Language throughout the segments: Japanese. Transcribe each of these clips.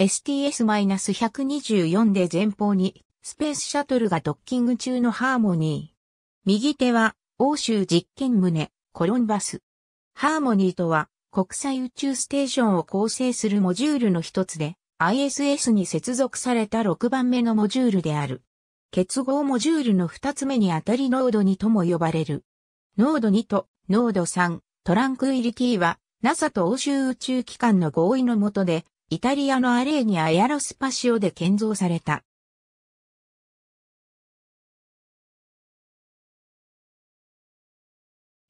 STS-124 で前方にスペースシャトルがドッキング中のハーモニー。右手は欧州実験棟コロンバス。ハーモニーとは国際宇宙ステーションを構成するモジュールの一つで ISS に接続された6番目のモジュールである。結合モジュールの二つ目にあたりノード2とも呼ばれる。ノード2とノード3トランクイリティは NASA と欧州宇宙機関の合意のもとでイタリアのアレーニア・ヤロスパシオで建造された。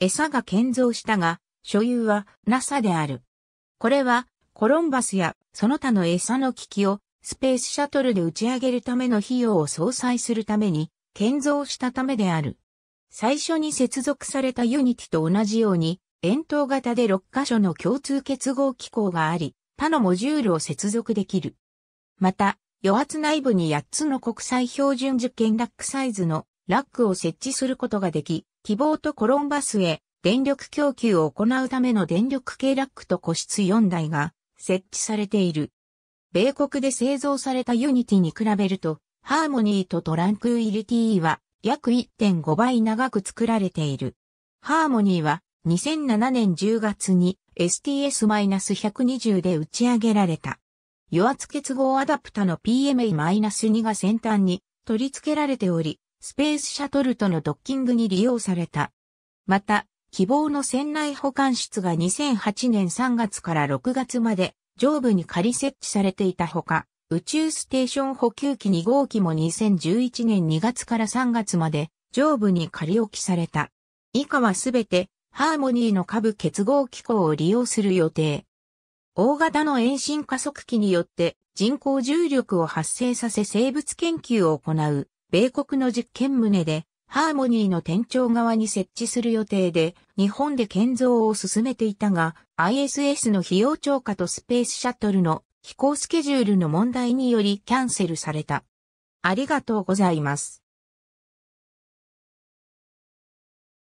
餌が建造したが、所有は NASA である。これは、コロンバスやその他の餌の機器をスペースシャトルで打ち上げるための費用を相殺するために建造したためである。最初に接続されたユニティと同じように、円筒型で6箇所の共通結合機構があり、他のモジュールを接続できる。また、余圧内部に8つの国際標準受験ラックサイズのラックを設置することができ、希望とコロンバスへ電力供給を行うための電力系ラックと個室4台が設置されている。米国で製造されたユニティに比べると、ハーモニーとトランクイリティは約1.5倍長く作られている。ハーモニーは2007年10月に STS-120 で打ち上げられた。与圧結合アダプタの PMA-2 が先端に取り付けられており、スペースシャトルとのドッキングに利用された。また、希望の船内保管室が2008年3月から6月まで上部に仮設置されていたほか、宇宙ステーション補給機2号機も2011年2月から3月まで上部に仮置きされた。以下はすべてハーモニーの下部結合機構を利用する予定。大型の遠心加速器によって人工重力を発生させ生物研究を行う米国の実験棟でハーモニーの天頂側に設置する予定で日本で建造を進めていたが ISS の費用超過とスペースシャトルの飛行スケジュールの問題によりキャンセルされた。ありがとうございます。